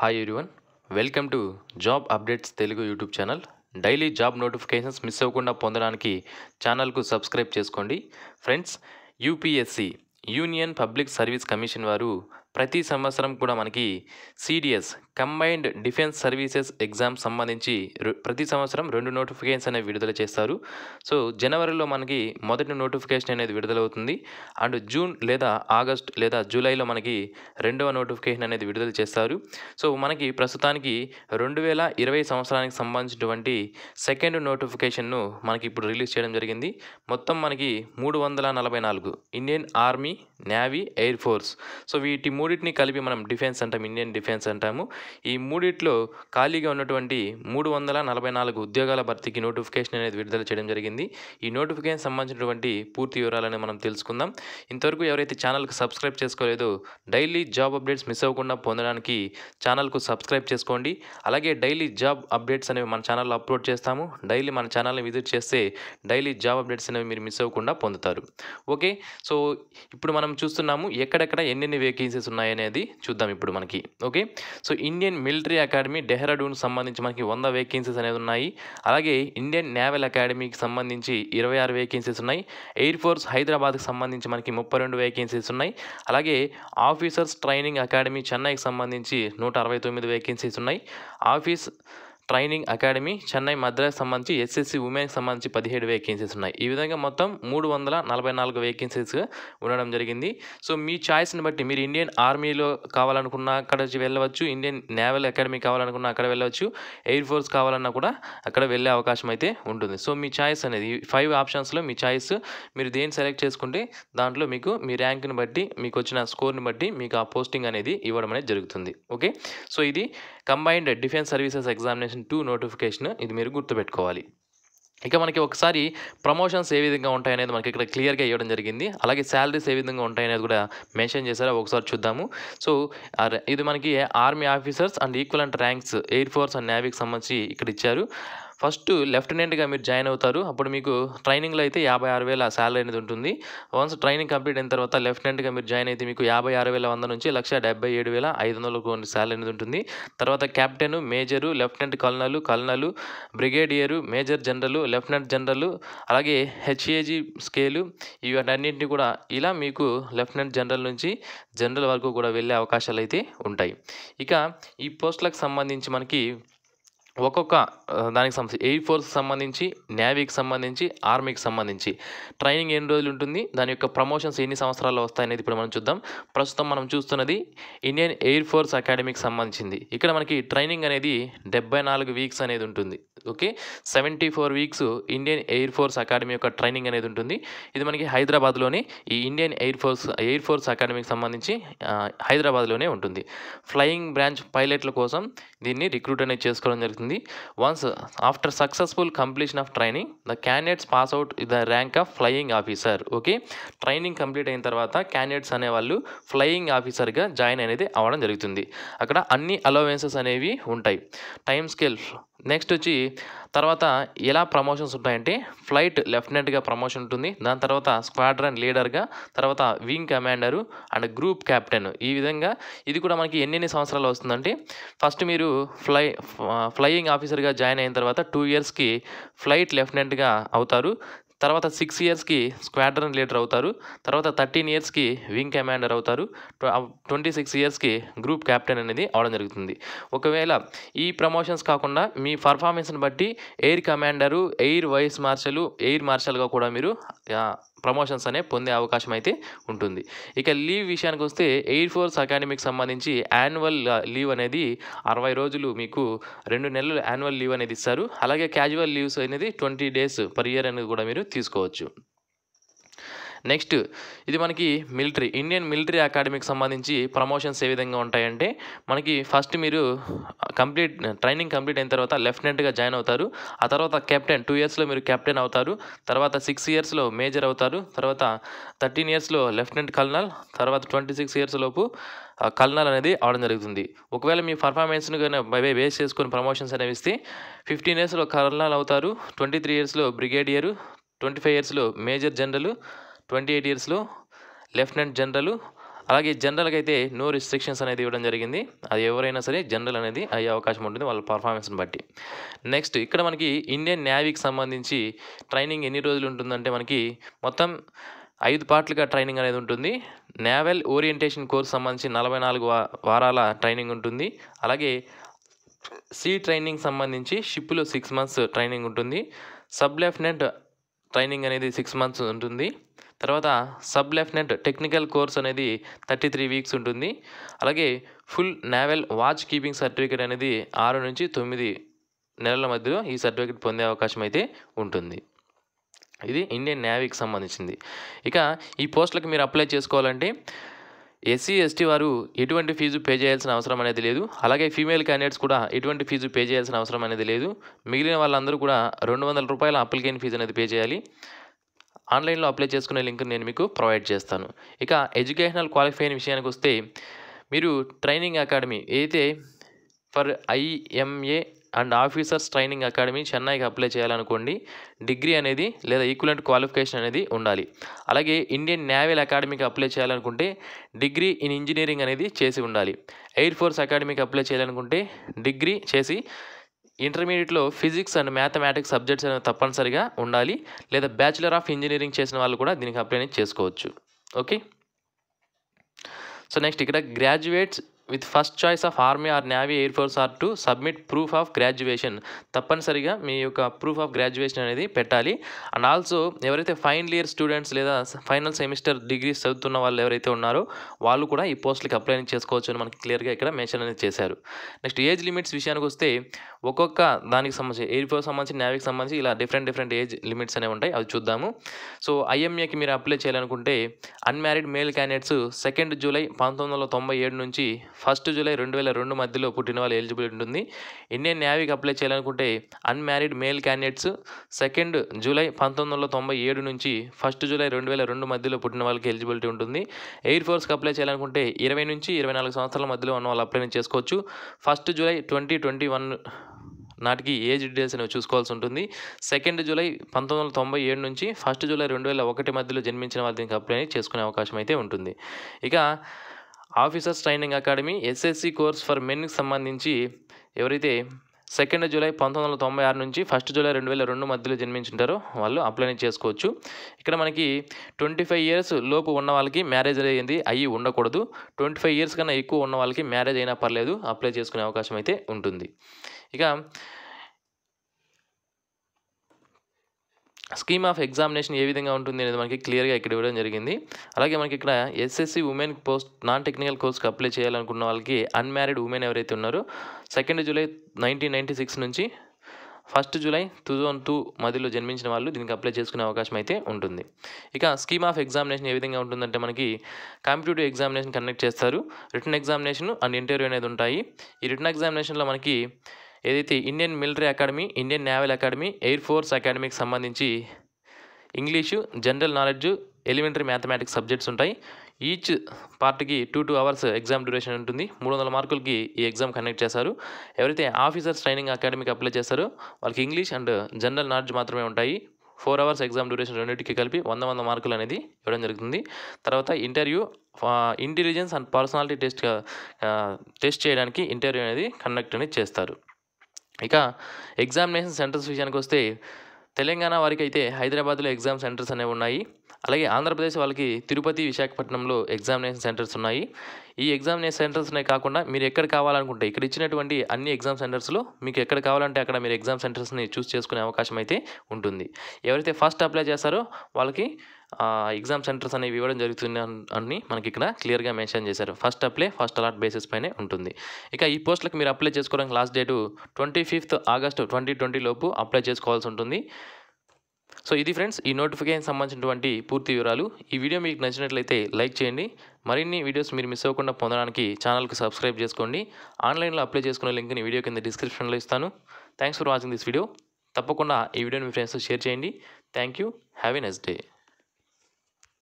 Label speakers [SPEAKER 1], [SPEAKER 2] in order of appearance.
[SPEAKER 1] hi everyone welcome to job updates Telugu YouTube channel daily job notifications miss అవ్వకుండా పొందడానికి ఛానల్కు subscribe చేసుకోండి friends UPSC union public service commission వారు ప్రతి సంవత్సరం కూడా మనకి CDS combined defence services exam సంబంధించి ప్రతి సంవత్సరం రెండు నోటిఫికేషన్స్ అనేవి విడుదల చేస్తారు సో జనవరిలో మనకి మొదటి నోటిఫికేషన్ అనేది విడుదలవుతుంది అండ్ జూన్ లేదా ఆగస్ట్ లేదా జూలైలో మనకి రెండవ నోటిఫికేషన్ అనేది విడుదల చేస్తారు సో మనకి ప్రస్తుతానికి రెండు వేల ఇరవై సంవత్సరానికి సంబంధించినటువంటి సెకండ్ నోటిఫికేషన్ను మనకి ఇప్పుడు రిలీజ్ చేయడం జరిగింది మొత్తం మనకి మూడు వందల నలభై నాలుగు Indian army navy air force so వీటి మూడింటిని కలిపి మనం డిఫెన్స్ అంటాం ఇండియన్ డిఫెన్స్ అంటాము ఈ మూడిట్లో ఖాళీగా ఉన్నటువంటి మూడు వందల నలభై నాలుగు ఉద్యోగాల భర్తీకి నోటిఫికేషన్ అనేది విడుదల చేయడం జరిగింది ఈ నోటిఫికేషన్ సంబంధించినటువంటి పూర్తి వివరాలని మనం తెలుసుకుందాం ఇంతవరకు ఎవరైతే ఛానల్కి సబ్స్క్రైబ్ చేసుకోలేదో డైలీ జాబ్ అప్డేట్స్ మిస్ అవ్వకుండా పొందడానికి ఛానల్కు సబ్స్క్రైబ్ చేసుకోండి అలాగే డైలీ జాబ్ అప్డేట్స్ అనేవి మన ఛానల్లో అప్లోడ్ చేస్తాము డైలీ మన ఛానల్ని విజిట్ చేస్తే డైలీ జాబ్ అప్డేట్స్ అనేవి మీరు మిస్ అవ్వకుండా పొందుతారు ఓకే సో ఇప్పుడు మనం చూస్తున్నాము ఎక్కడెక్కడ ఎన్నెన్ని వేకెన్సీస్ ఉన్నాయి అనేది చూద్దాం ఇప్పుడు మనకి okay so Indian military academy Dehradun సంబంధించి మనకి వంద వేకెన్సీస్ అనేది ఉన్నాయి అలాగే ఇండియన్ నేవల్ అకాడమీకి సంబంధించి ఇరవై ఆరు వేకెన్సీస్ ఉన్నాయి ఎయిర్ ఫోర్స్ హైదరాబాద్కి సంబంధించి మనకి ముప్పై రెండు వేకెన్సీస్ ఉన్నాయి అలాగే ఆఫీసర్స్ ట్రైనింగ్ అకాడమీ చెన్నైకి సంబంధించి నూట అరవై తొమ్మిది వేకెన్సీస్ ఉన్నాయి office training academy Chennai Madras సంబంధించి ఎస్ఎస్సి ఉమెన్కి సంబంధించి పదిహేడు వేకెన్సీస్ ఉన్నాయి ఈ విధంగా మొత్తం మూడు వందల నలభై నాలుగు వేకెన్సీస్ ఉండడం జరిగింది సో మీ ఛాయిస్ని బట్టి మీరు ఇండియన్ ఆర్మీలో కావాలనుకున్నా అక్కడ వెళ్ళవచ్చు ఇండియన్ నేవల్ అకాడమీ కావాలనుకున్నా అక్కడ వెళ్ళవచ్చు ఎయిర్ ఫోర్స్ కావాలన్నా కూడా అక్కడ వెళ్ళే అవకాశం అయితే ఉంటుంది సో మీ ఛాయిస్ అనేది ఫైవ్ ఆప్షన్స్లో మీ ఛాయిస్ మీరు దేన్ని సెలెక్ట్ చేసుకుంటే దాంట్లో మీకు మీ ర్యాంక్ని బట్టి మీకు వచ్చిన స్కోర్ని బట్టి మీకు ఆ పోస్టింగ్ అనేది ఇవ్వడం అనేది జరుగుతుంది ఓకే సో ఇది combined defence services examination two notification ఇది మీరు గుర్తుపెట్టుకోవాలి ఇక మనకి ఒకసారి ప్రమోషన్స్ ఏ విధంగా ఉంటాయనేది మనకి ఇక్కడ క్లియర్గా ఇవ్వడం జరిగింది అలాగే శాలరీస్ ఏ విధంగా ఉంటాయనేది కూడా మెన్షన్ చేశారా ఒకసారి చూద్దాము సో ఇది మనకి army officers and equivalent ranks air force and నేవీకి సంబంధించి ఇక్కడ ఇచ్చారు ఫస్ట్ లెఫ్టినెంట్గా మీరు జాయిన్ అవుతారు అప్పుడు మీకు ట్రైనింగ్లో అయితే యాభై ఆరు వేల శాలరీ అనేది ఉంటుంది వన్స్ ట్రైనింగ్ కంప్లీట్ అయిన తర్వాత లెఫ్టినెంట్గా మీరు జాయిన్ అయితే మీకు యాభై ఆరు వేల వంద నుంచి లక్ష డెబ్బై ఏడు వేల ఐదు వందల శాలరీ అనేది ఉంటుంది తర్వాత captain major lieutenant colonel colonel brigadier major general lieutenant general అలాగే హెచ్ఏజీ స్కేలు ఇవన్నీ కూడా ఇలా మీకు లెఫ్టినెంట్ జనరల్ నుంచి జనరల్ వరకు కూడా వెళ్ళే అవకాశాలు అయితే ఉంటాయి ఇక ఈ పోస్టులకు సంబంధించి మనకి ఒక్కొక్క దానికి సంబంధించి ఎయిర్ ఫోర్స్ సంబంధించి నేవీకి సంబంధించి ఆర్మీకి సంబంధించి ట్రైనింగ్ ఎన్ని రోజులు ఉంటుంది దాని యొక్క ప్రమోషన్స్ ఎన్ని సంవత్సరాల్లో వస్తాయి అనేది ఇప్పుడు మనం చూద్దాం ప్రస్తుతం మనం చూస్తున్నది ఇండియన్ ఎయిర్ ఫోర్స్ అకాడమీకి సంబంధించింది ఇక్కడ మనకి ట్రైనింగ్ అనేది డెబ్బై నాలుగు వీక్స్ అనేది ఉంటుంది okay seventy four weeks Indian air force academy యొక్క ట్రైనింగ్ అనేది ఉంటుంది ఇది మనకి హైదరాబాద్లోని ఈ Indian air force air force అకాడమీకి సంబంధించి హైదరాబాద్లోనే ఉంటుంది ఫ్లయింగ్ బ్రాంచ్ పైలట్ల కోసం దీన్ని రిక్రూట్ అనేది చేసుకోవడం జరుగుతుంది అవుతుంది once after successful completion of training the candidates pass out the rank of flying officer okay training complete అయిన తర్వాత క్యాండిడేట్స్ అనేవాళ్ళు ఫ్లయింగ్ ఆఫీసర్గా జాయిన్ అనేది అవ్వడం జరుగుతుంది అక్కడ అన్ని అలవెన్సెస్ అనేవి ఉంటాయి టైం స్కేల్ నెక్స్ట్ వచ్చి తర్వాత ఎలా ప్రమోషన్స్ ఉంటాయంటే ఫ్లైట్ లెఫ్టినెంట్గా ప్రమోషన్ ఉంటుంది దాని తర్వాత స్క్వాడ్రన్ లీడర్గా తర్వాత wing commander and group captain ఈ విధంగా ఇది కూడా మనకి ఎన్నెన్ని సంవత్సరాలు వస్తుందంటే ఫస్ట్ మీరు ఫ్లై ఫ్లయింగ్ ఆఫీసర్గా జాయిన్ అయిన తర్వాత టూ ఇయర్స్కి ఫ్లైట్ లెఫ్టినెంట్గా అవుతారు తర్వాత సిక్స్ ఇయర్స్కి స్క్వాడ్రన్ లీడర్ అవుతారు తర్వాత థర్టీన్ ఇయర్స్కి వింగ్ కమాండర్ అవుతారు ట్వంటీ సిక్స్ ఇయర్స్కి గ్రూప్ క్యాప్టెన్ అనేది అవడం జరుగుతుంది ఒకవేళ ఈ ప్రమోషన్స్ కాకుండా మీ పర్ఫార్మెన్స్ని బట్టి air commander air vice marshal air మార్షల్గా కూడా మీరు ప్రమోషన్స్ అనే పొందే అవకాశం అయితే ఉంటుంది ఇక లీవ్ విషయానికి వస్తే ఎయిర్ ఫోర్స్ అకాడమీకి సంబంధించి యాన్యువల్ లీవ్ అనేది అరవై రోజులు మీకు రెండు నెలలు యాన్యువల్ లీవ్ అనేది ఇస్తారు అలాగే క్యాజువల్ లీవ్స్ అనేది ట్వంటీ డేస్ పర్ ఇయర్ అనేది కూడా మీరు తీసుకోవచ్చు నెక్స్ట్ ఇది మనకి మిలిటరీ ఇండియన్ మిలిటరీ అకాడమీకి సంబంధించి ప్రమోషన్స్ ఏ విధంగా ఉంటాయంటే మనకి ఫస్ట్ మీరు కంప్లీట్ ట్రైనింగ్ కంప్లీట్ అయిన తర్వాత లెఫ్టినెంట్గా జాయిన్ అవుతారు ఆ తర్వాత కెప్టెన్ టూ ఇయర్స్లో మీరు కెప్టెన్ అవుతారు తర్వాత సిక్స్ ఇయర్స్లో మేజర్ అవుతారు తర్వాత థర్టీన్ ఇయర్స్లో లెఫ్టినెంట్ కల్నల్ తర్వాత ట్వంటీ సిక్స్ ఇయర్స్ లోపు కల్నల్ అనేది అవడం జరుగుతుంది ఒకవేళ మీ పర్ఫార్మెన్స్ను కానీ బేస్ చేసుకుని ప్రమోషన్స్ అనేవి ఇస్తే ఫిఫ్టీన్ ఇయర్స్లో కల్నల్ అవుతారు ట్వంటీ త్రీ ఇయర్స్లో బ్రిగేడియర్ ట్వంటీ ఫైవ్ ఇయర్స్లో మేజర్ జనరల్ ట్వంటీ ఎయిట్ ఇయర్స్లో లెఫ్టినెంట్ జనరల్ అలాగే జనరల్కి అయితే నో రిస్ట్రిక్షన్స్ అనేది ఇవ్వడం జరిగింది అది ఎవరైనా సరే జనరల్ అనేది అయ్యే అవకాశం ఉంటుంది వాళ్ళ పర్ఫార్మెన్స్ని బట్టి నెక్స్ట్ ఇక్కడ మనకి ఇండియన్ నేవీకి సంబంధించి ట్రైనింగ్ ఎన్ని రోజులు ఉంటుందంటే మనకి మొత్తం ఐదు పార్ట్లుగా ట్రైనింగ్ అనేది ఉంటుంది నేవల్ ఓరియంటేషన్ కోర్స్ సంబంధించి నలభై నాలుగు వారాల ట్రైనింగ్ ఉంటుంది అలాగే సీ ట్రైనింగ్ సంబంధించి షిప్లో సిక్స్ మంత్స్ ట్రైనింగ్ ఉంటుంది సబ్ లెఫ్టినెంట్ ట్రైనింగ్ అనేది సిక్స్ మంత్స్ ఉంటుంది తర్వాత సబ్ లెఫ్టినెంట్ టెక్నికల్ కోర్స్ అనేది థర్టీ త్రీ వీక్స్ ఉంటుంది అలాగే full naval watch keeping certificate అనేది ఆరు నుంచి తొమ్మిది నెలల మధ్యలో ఈ సర్టిఫికేట్ పొందే అవకాశం అయితే ఉంటుంది ఇది ఇండియన్ నేవీకి సంబంధించింది ఇక ఈ పోస్టులకు మీరు అప్లై చేసుకోవాలంటే ఎస్సీ ఎస్టీ వారు ఎటువంటి ఫీజు పే చేయాల్సిన అవసరం అనేది లేదు అలాగే ఫీమేల్ క్యాండిడేట్స్ కూడా ఎటువంటి ఫీజు పే చేయాల్సిన అవసరం అనేది లేదు మిగిలిన వాళ్ళందరూ కూడా రెండు వందల రూపాయల అప్లికేషన్ ఫీజు అనేది పే చేయాలి ఆన్లైన్లో అప్లై చేసుకునే లింక్ నేను మీకు ప్రొవైడ్ చేస్తాను ఇక ఎడ్యుకేషనల్ క్వాలిఫైన్ విషయానికి వస్తే మీరు ట్రైనింగ్ అకాడమీ ఏదైతే for IMA and officers training academy చెన్నైకి అప్లై చేయాలనుకోండి డిగ్రీ అనేది లేదా ఈక్వలెంట్ క్వాలిఫికేషన్ అనేది ఉండాలి అలాగే ఇండియన్ నేవల్ అకాడమీకి అప్లై చేయాలనుకుంటే డిగ్రీ ఇన్ ఇంజనీరింగ్ అనేది చేసి ఉండాలి ఎయిర్ ఫోర్స్ అకాడమీకి అప్లై చేయాలనుకుంటే డిగ్రీ చేసి ఇంటర్మీడియట్లో ఫిజిక్స్ అండ్ మ్యాథమెటిక్స్ సబ్జెక్ట్స్ అనేవి తప్పనిసరిగా ఉండాలి లేదా బ్యాచిలర్ ఆఫ్ ఇంజనీరింగ్ చేసిన వాళ్ళు కూడా దీనికి అప్లై చేసుకోవచ్చు ఓకే సో నెక్స్ట్ ఇక్కడ graduates with first choice of army or navy air force or to submit proof of graduation తప్పనిసరిగా మీ యొక్క ప్రూఫ్ ఆఫ్ గ్రాడ్యుయేషన్ అనేది పెట్టాలి అండ్ ఆల్సో ఎవరైతే ఫైనల్ ఇయర్ స్టూడెంట్స్ లేదా ఫైనల్ సెమిస్టర్ డిగ్రీస్ చదువుతున్న వాళ్ళు ఎవరైతే ఉన్నారో వాళ్ళు కూడా ఈ పోస్టులకి అప్లై చేసుకోవచ్చు అని మనకి క్లియర్గా ఇక్కడ మెన్షన్ అనేది చేశారు నెక్స్ట్ ఏజ్ లిమిట్స్ విషయానికి వస్తే ఒక్కొక్క దానికి సంబంధించి ఎయిర్ ఫోర్కి సంబంధించి నేవీకి సంబంధించి ఇలా డిఫరెంట్ డిఫరెంట్ ఏజ్ లిమిట్స్ అనేవి ఉంటాయి అవి చూద్దాము సో ఐఎంఏకి మీరు అప్లై చేయాలనుకుంటే unmarried male candidates second July పంతొమ్మిది వందల తొంభై ఏడు నుంచి ఫస్ట్ జూలై రెండు వేల రెండు మధ్యలో పుట్టిన వాళ్ళు ఎలిజిబుల్ ఉంటుంది ఇండియన్ నేవీకి అప్లై చేయాలనుకుంటే unmarried male candidates second July పంతొమ్మిది వందల తొంభై ఏడు నుంచి ఫస్ట్ జూలై రెండు వేల రెండు మధ్యలో పుట్టిన వాళ్ళకి ఎలిజిబిలిటీ ఉంటుంది ఎయిర్ ఫోర్స్కి అప్లై చేయాలనుకుంటే ఇరవై నుంచి ఇరవై నాలుగు సంవత్సరాల మధ్యలో ఉన్న వాళ్ళు అప్లై చేసుకోవచ్చు first July twenty twenty one నాటికి ఏజ్ డీటెయిల్స్ అనేవి చూసుకోవాల్సి ఉంటుంది సెకండ్ జూలై పంతొమ్మిది వందల తొంభై ఏడు నుంచి ఫస్ట్ జూలై రెండు వేల ఒకటి మధ్యలో జన్మించిన వాళ్ళు దీనికి అప్లై చేసుకునే అవకాశం అయితే ఉంటుంది ఇక officers training academy SSC course for మెన్కి సంబంధించి ఎవరైతే సెకండ్ జూలై పంతొమ్మిది వందల తొంభై ఆరు నుంచి ఫస్ట్ జూలై రెండు వేల రెండు మధ్యలో జన్మించుంటారో వాళ్ళు అప్లై చేసుకోవచ్చు ఇక్కడ మనకి ట్వంటీ ఫైవ్ ఇయర్స్ లోపు ఉన్న వాళ్ళకి మ్యారేజ్ అయింది అయ్యి ఉండకూడదు ట్వంటీ ఫైవ్ ఇయర్స్ కన్నా ఎక్కువ ఉన్న వాళ్ళకి మ్యారేజ్ అయినా పర్లేదు అప్లై చేసుకునే అవకాశం అయితే ఉంటుంది ఇక స్కీమ్ ఆఫ్ ఎగ్జామినేషన్ ఏ విధంగా ఉంటుంది అనేది మనకి క్లియర్గా ఇక్కడ ఇవ్వడం జరిగింది అలాగే మనకి ఇక్కడ SSC women post non technical కోర్స్కి అప్లై చేయాలనుకున్న వాళ్ళకి అన్మ్యారీడ్ ఉమెన్ ఎవరైతే ఉన్నారో సెకండ్ జూలై నైన్టీన్ సిక్స్ నుంచి first July two thousand two మధ్యలో జన్మించిన వాళ్ళు దీనికి అప్లై చేసుకునే అవకాశం అయితే ఉంటుంది ఇక స్కీమ్ ఆఫ్ ఎగ్జామినేషన్ ఏ విధంగా ఉంటుందంటే మనకి కాంపిటేటివ్ ఎగ్జామినేషన్ కండక్ట్ చేస్తారు రిటర్న్ ఎగ్జామినేషన్ అండ్ ఇంటర్వ్యూ అనేది ఉంటాయి ఈ రిటర్న్ ఎగ్జామినేషన్లో మనకి ఏదైతే Indian military academy Indian naval academy air force అకాడమీకి సంబంధించి English general knowledge elementary mathematics subjects ఉంటాయి ఈచ్ పార్ట్కి two two hours exam duration ఉంటుంది మూడు వందల మార్కులకి ఈ ఎగ్జామ్ కండక్ట్ చేశారు ఎవరైతే ఆఫీసర్స్ ట్రైనింగ్ అకాడమీకి అప్లై చేస్తారో వాళ్ళకి ఇంగ్లీష్ అండ్ జనరల్ నాలెడ్జ్ మాత్రమే ఉంటాయి ఫోర్ అవర్స్ ఎగ్జామ్ డ్యూరేషన్ రెండింటికి కలిపి వంద వంద మార్కులు అనేది ఇవ్వడం జరుగుతుంది తర్వాత interview intelligence and personality test test చేయడానికి ఇంటర్వ్యూ అనేది కండక్ట్ అనేది చేస్తారు ఇక ఎగ్జామినేషన్ సెంటర్స్ విషయానికి వస్తే తెలంగాణ వారికి అయితే హైదరాబాద్లో ఎగ్జామ్ సెంటర్స్ అనేవి ఉన్నాయి అలాగే ఆంధ్రప్రదేశ్ వాళ్ళకి తిరుపతి విశాఖపట్నంలో ఎగ్జామినేషన్ సెంటర్స్ ఉన్నాయి ఈ ఎగ్జామినేషన్ సెంటర్స్నే కాకుండా మీరు ఎక్కడ కావాలనుకుంటే ఇక్కడ ఇచ్చినటువంటి అన్ని ఎగ్జామ్ సెంటర్స్లో మీకు ఎక్కడ కావాలంటే అక్కడ మీరు ఎగ్జామ్ సెంటర్స్ని చూస్ చేసుకునే అవకాశం అయితే ఉంటుంది ఎవరైతే ఫస్ట్ అప్లై చేస్తారో వాళ్ళకి ఎగ్జామ్ సెంటర్స్ అనేవి ఇవ్వడం జరుగుతుంది అని మనకి ఇక్కడ క్లియర్గా మెన్షన్ చేశారు first apply first allot basis పైనే ఉంటుంది ఇక ఈ పోస్టులకు మీరు అప్లై చేసుకోవడానికి last date twenty fifth August twenty twenty లోపు అప్లై చేసుకోవాల్సి ఉంటుంది సో ఇది ఫ్రెండ్స్ ఈ నోటిఫికేషన్ సంబంధించినటువంటి పూర్తి వివరాలు ఈ వీడియో మీకు నచ్చినట్లయితే లైక్ చేయండి మరిన్ని వీడియోస్ మీరు మిస్ అవ్వకుండా పొందడానికి ఛానల్కి సబ్స్క్రైబ్ చేసుకోండి ఆన్లైన్లో అప్లై చేసుకునే లింక్ని వీడియో కింద డిస్క్రిప్షన్లో ఇస్తాను thanks for watching this video తప్పకుండా ఈ వీడియోని మీ ఫ్రెండ్స్తో షేర్ చేయండి thank you have a nice day